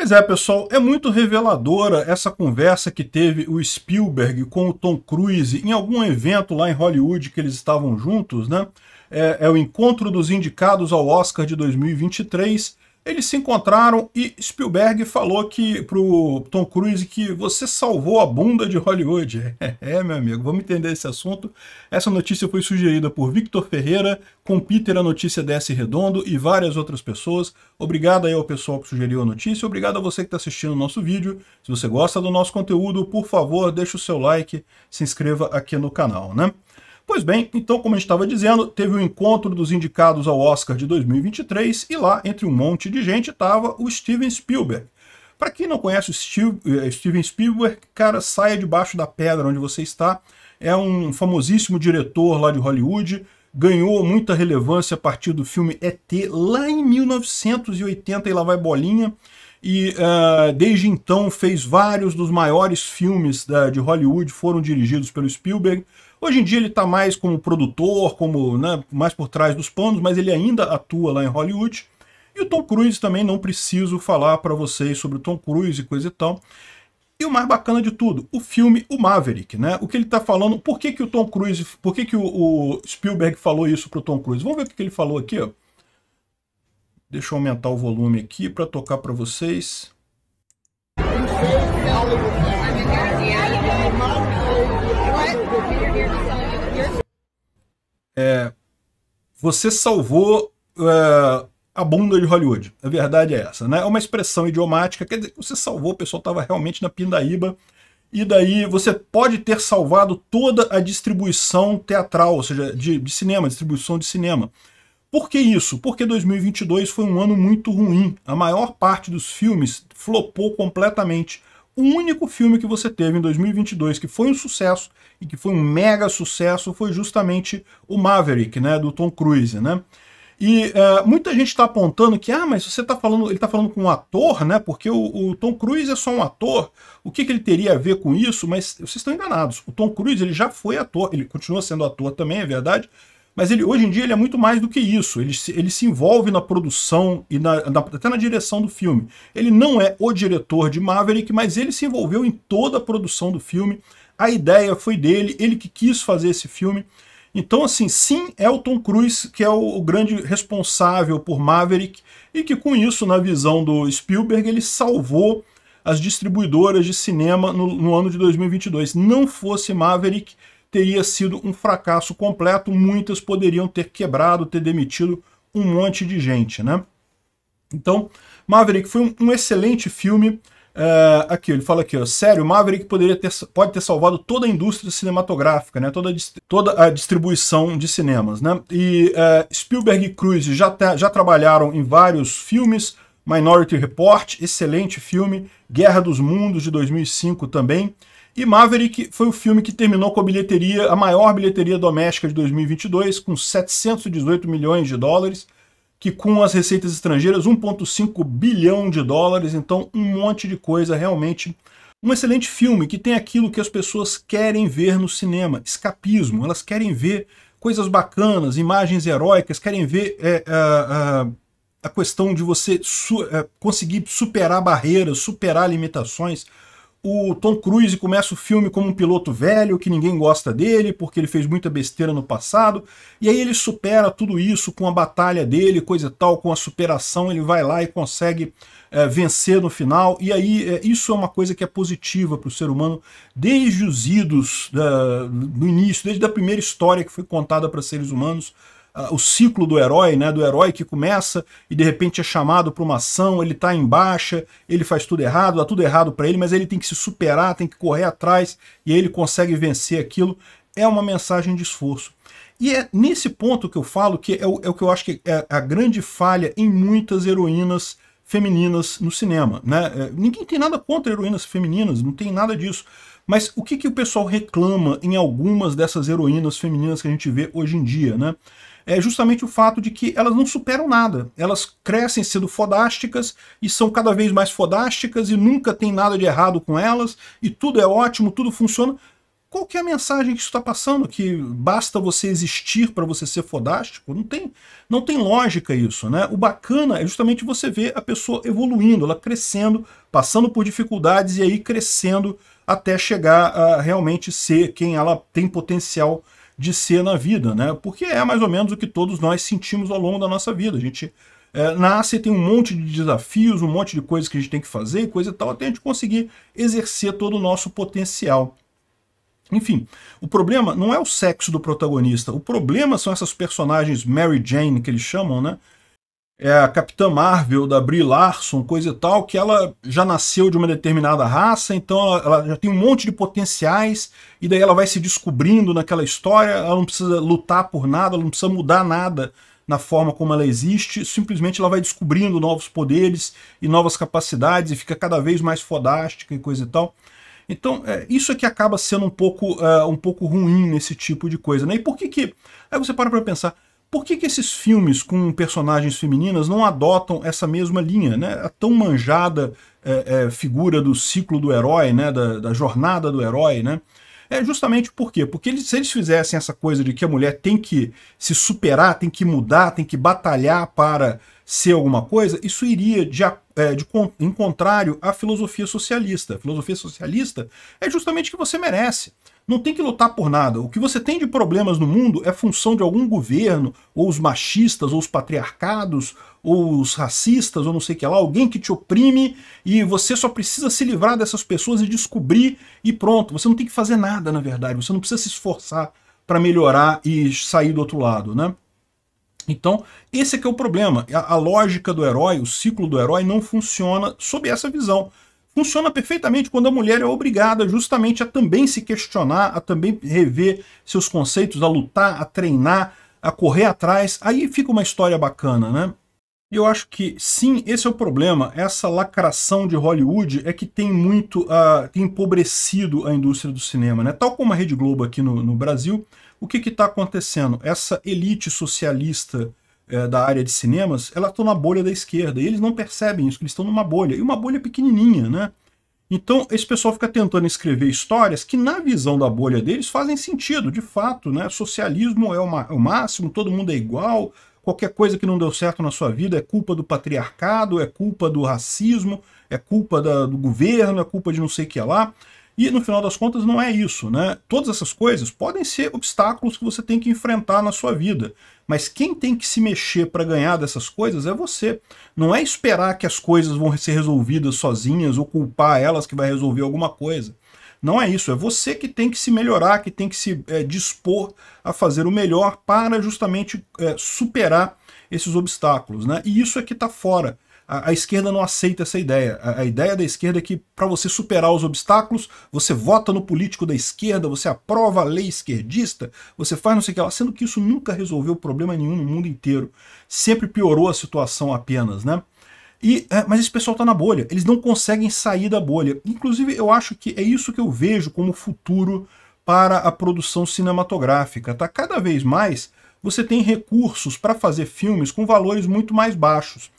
Pois é, pessoal, é muito reveladora essa conversa que teve o Spielberg com o Tom Cruise em algum evento lá em Hollywood que eles estavam juntos, né? É, é o encontro dos indicados ao Oscar de 2023 eles se encontraram e Spielberg falou que pro Tom Cruise que você salvou a bunda de Hollywood. É, meu amigo, vamos entender esse assunto. Essa notícia foi sugerida por Victor Ferreira, com Peter a notícia desce redondo e várias outras pessoas. Obrigado aí ao pessoal que sugeriu a notícia, obrigado a você que está assistindo o nosso vídeo. Se você gosta do nosso conteúdo, por favor, deixa o seu like, se inscreva aqui no canal, né? Pois bem, então, como a gente estava dizendo, teve o um encontro dos indicados ao Oscar de 2023 e lá, entre um monte de gente, estava o Steven Spielberg. Para quem não conhece o Steve, eh, Steven Spielberg, cara, saia debaixo da pedra onde você está. É um famosíssimo diretor lá de Hollywood, ganhou muita relevância a partir do filme ET lá em 1980 e lá vai bolinha e uh, desde então fez vários dos maiores filmes da, de Hollywood, foram dirigidos pelo Spielberg. Hoje em dia ele está mais como produtor, como né, mais por trás dos panos, mas ele ainda atua lá em Hollywood. E o Tom Cruise também não preciso falar para vocês sobre o Tom Cruise e coisa e tal. E o mais bacana de tudo, o filme O Maverick, né? O que ele está falando, por que, que o Tom Cruise, por que, que o, o Spielberg falou isso pro Tom Cruise? Vamos ver o que, que ele falou aqui, ó. Deixa eu aumentar o volume aqui para tocar para vocês. É, você salvou é, a bunda de Hollywood. A verdade é essa, né? É uma expressão idiomática, quer dizer que você salvou, o pessoal estava realmente na pindaíba, e daí você pode ter salvado toda a distribuição teatral, ou seja, de, de cinema, distribuição de cinema. Por que isso? Porque 2022 foi um ano muito ruim. A maior parte dos filmes flopou completamente. O único filme que você teve em 2022 que foi um sucesso e que foi um mega sucesso foi justamente o Maverick, né, do Tom Cruise, né? E uh, muita gente está apontando que, ah, mas você está falando, ele está falando com um ator, né? Porque o, o, Tom Cruise é só um ator. O que, que ele teria a ver com isso? Mas vocês estão enganados. O Tom Cruise ele já foi ator, ele continua sendo ator também, é verdade, mas ele, hoje em dia ele é muito mais do que isso. Ele se, ele se envolve na produção e na, na, até na direção do filme. Ele não é o diretor de Maverick, mas ele se envolveu em toda a produção do filme. A ideia foi dele, ele que quis fazer esse filme. Então, assim, sim, é o Tom Cruise que é o, o grande responsável por Maverick e que com isso, na visão do Spielberg, ele salvou as distribuidoras de cinema no, no ano de 2022. Não fosse Maverick, teria sido um fracasso completo, muitas poderiam ter quebrado, ter demitido um monte de gente, né? Então, Maverick foi um, um excelente filme. Eh, aqui, ele fala aqui, ó, sério, Maverick poderia ter, pode ter salvado toda a indústria cinematográfica, né, toda, a, toda a distribuição de cinemas. Né? E eh, Spielberg e Cruz já, já trabalharam em vários filmes, Minority Report, excelente filme, Guerra dos Mundos, de 2005 também, e Maverick foi o filme que terminou com a bilheteria, a maior bilheteria doméstica de 2022, com 718 milhões de dólares, que com as receitas estrangeiras 1.5 bilhão de dólares, então um monte de coisa realmente um excelente filme que tem aquilo que as pessoas querem ver no cinema, escapismo. Elas querem ver coisas bacanas, imagens heróicas, querem ver é, a, a, questão de você su, é, conseguir superar barreiras, superar limitações o Tom Cruise começa o filme como um piloto velho, que ninguém gosta dele, porque ele fez muita besteira no passado, e aí ele supera tudo isso com a batalha dele, coisa tal, com a superação, ele vai lá e consegue é, vencer no final, e aí é, isso é uma coisa que é positiva para o ser humano desde os idos, da, eh, do início, desde a primeira história que foi contada para seres humanos, o ciclo do herói, né? Do herói que começa e de repente é chamado para uma ação, ele está em baixa, ele faz tudo errado, dá tudo errado para ele, mas ele tem que se superar, tem que correr atrás e aí ele consegue vencer aquilo. É uma mensagem de esforço. E é nesse ponto que eu falo que é o, é o que eu acho que é a grande falha em muitas heroínas femininas no cinema. Né? É, ninguém tem nada contra heroínas femininas, não tem nada disso. Mas o que, que o pessoal reclama em algumas dessas heroínas femininas que a gente vê hoje em dia? Né? é justamente o fato de que elas não superam nada. Elas crescem sendo fodásticas e são cada vez mais fodásticas e nunca tem nada de errado com elas e tudo é ótimo, tudo funciona. Qual que é a mensagem que isso está passando? Que basta você existir para você ser fodástico? Não tem, não tem lógica isso, né? O bacana é justamente você ver a pessoa evoluindo, ela crescendo, passando por dificuldades e aí crescendo até chegar a realmente ser quem ela tem potencial para de ser na vida, né? Porque é mais ou menos o que todos nós sentimos ao longo da nossa vida. A gente é, nasce tem um monte de desafios, um monte de coisas que a gente tem que fazer, coisa e tal, até a gente conseguir exercer todo o nosso potencial. Enfim, o problema não é o sexo do protagonista, o problema são essas personagens Mary Jane, que eles chamam, né? é a Capitã Marvel da Brie Larson, coisa e tal, que ela já nasceu de uma determinada raça, então ela, ela, já tem um monte de potenciais, e daí ela vai se descobrindo naquela história, ela não precisa lutar por nada, ela não precisa mudar nada na forma como ela existe, simplesmente ela vai descobrindo novos poderes e novas capacidades, e fica cada vez mais fodástica e coisa e tal. Então, é, isso é que acaba sendo um pouco, uh, um pouco ruim nesse tipo de coisa. Né? E por que que... Aí você para para pensar por que, que esses filmes com personagens femininas não adotam essa mesma linha, né? A tão manjada é, é, figura do ciclo do herói, né? Da, da, jornada do herói, né? É justamente por quê? Porque eles, se eles fizessem essa coisa de que a mulher tem que se superar, tem que mudar, tem que batalhar para ser alguma coisa, isso iria de, é, de, em contrário à filosofia socialista. A filosofia socialista é justamente o que você merece não tem que lutar por nada. O que você tem de problemas no mundo é função de algum governo, ou os machistas, ou os patriarcados, ou os racistas, ou não sei o que lá, alguém que te oprime e você só precisa se livrar dessas pessoas e descobrir e pronto. Você não tem que fazer nada, na verdade. Você não precisa se esforçar para melhorar e sair do outro lado, né? Então, esse é que é o problema. A, a lógica do herói, o ciclo do herói não funciona sob essa visão funciona perfeitamente quando a mulher é obrigada justamente a também se questionar, a também rever seus conceitos, a lutar, a treinar, a correr atrás. Aí fica uma história bacana, né? Eu acho que sim, esse é o problema. Essa lacração de Hollywood é que tem muito, uh, tem empobrecido a indústria do cinema, né? Tal como a Rede Globo aqui no, no Brasil, o que está acontecendo? Essa elite socialista é, da área de cinemas, elas estão tá na bolha da esquerda. E eles não percebem isso, que eles estão numa bolha. E uma bolha pequenininha, né? Então, esse pessoal fica tentando escrever histórias que, na visão da bolha deles, fazem sentido, de fato, né? Socialismo é o, é o máximo, todo mundo é igual, qualquer coisa que não deu certo na sua vida é culpa do patriarcado, é culpa do racismo, é culpa da, do governo, é culpa de não sei o que lá. E no final das contas não é isso, né? Todas essas coisas podem ser obstáculos que você tem que enfrentar na sua vida, mas quem tem que se mexer para ganhar dessas coisas é você. Não é esperar que as coisas vão ser resolvidas sozinhas ou culpar elas que vai resolver alguma coisa. Não é isso, é você que tem que se melhorar, que tem que se é, dispor a fazer o melhor para justamente é, superar esses obstáculos, né? E isso é que está fora a, a esquerda não aceita essa ideia. A, a ideia da esquerda é que, para você superar os obstáculos, você vota no político da esquerda, você aprova a lei esquerdista, você faz não sei o que lá, sendo que isso nunca resolveu problema nenhum no mundo inteiro. Sempre piorou a situação apenas, né? E, é, mas esse pessoal está na bolha, eles não conseguem sair da bolha. Inclusive, eu acho que é isso que eu vejo como futuro para a produção cinematográfica. Tá? Cada vez mais você tem recursos para fazer filmes com valores muito mais baixos.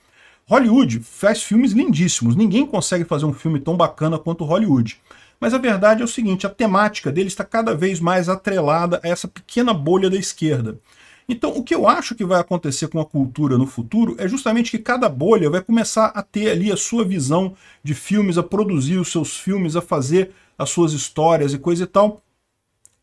Hollywood faz filmes lindíssimos, ninguém consegue fazer um filme tão bacana quanto Hollywood. Mas a verdade é o seguinte, a temática dele está cada vez mais atrelada a essa pequena bolha da esquerda. Então, o que eu acho que vai acontecer com a cultura no futuro é justamente que cada bolha vai começar a ter ali a sua visão de filmes, a produzir os seus filmes, a fazer as suas histórias e coisa e tal,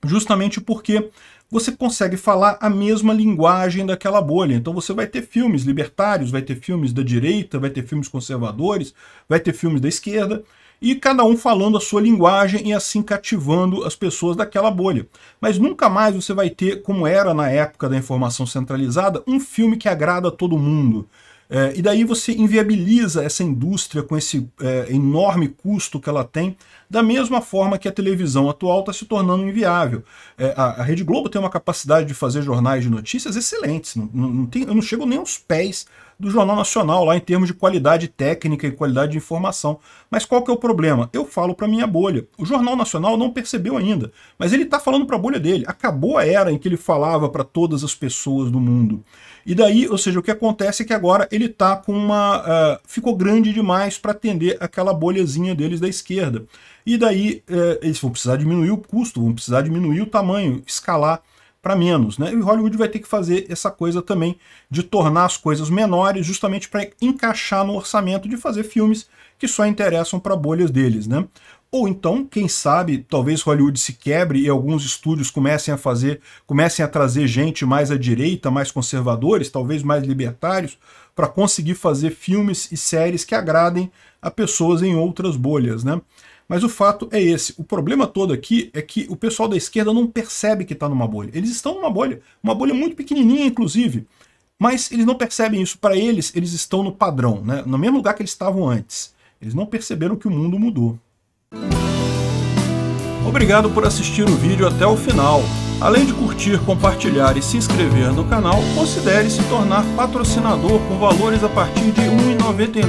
justamente porque você consegue falar a mesma linguagem daquela bolha. Então você vai ter filmes libertários, vai ter filmes da direita, vai ter filmes conservadores, vai ter filmes da esquerda, e cada um falando a sua linguagem e assim cativando as pessoas daquela bolha. Mas nunca mais você vai ter, como era na época da informação centralizada, um filme que agrada a todo mundo é, e daí você inviabiliza essa indústria com esse é, enorme custo que ela tem, da mesma forma que a televisão atual está se tornando inviável. É, a, a, Rede Globo tem uma capacidade de fazer jornais de notícias excelentes, não, não tem, eu não chego nem aos pés do Jornal Nacional lá em termos de qualidade técnica e qualidade de informação. Mas qual que é o problema? Eu falo para minha bolha. O Jornal Nacional não percebeu ainda, mas ele está falando para a bolha dele. Acabou a era em que ele falava para todas as pessoas do mundo. E daí, ou seja, o que acontece é que agora ele tá com uma... Uh, ficou grande demais para atender aquela bolhazinha deles da esquerda. E daí uh, eles vão precisar diminuir o custo, vão precisar diminuir o tamanho, escalar para menos. Né? E Hollywood vai ter que fazer essa coisa também de tornar as coisas menores, justamente para encaixar no orçamento de fazer filmes que só interessam para bolhas deles. Né? Ou então, quem sabe, talvez Hollywood se quebre e alguns estúdios comecem a fazer, comecem a trazer gente mais à direita, mais conservadores, talvez mais libertários, para conseguir fazer filmes e séries que agradem a pessoas em outras bolhas, né? Mas o fato é esse. O problema todo aqui é que o pessoal da esquerda não percebe que está numa bolha. Eles estão numa bolha, uma bolha muito pequenininha, inclusive. Mas eles não percebem isso. Para eles, eles estão no padrão, né? no mesmo lugar que eles estavam antes. Eles não perceberam que o mundo mudou. Obrigado por assistir o vídeo até o final. Além de curtir, compartilhar e se inscrever no canal, considere se tornar patrocinador com valores a partir de R$ 1,99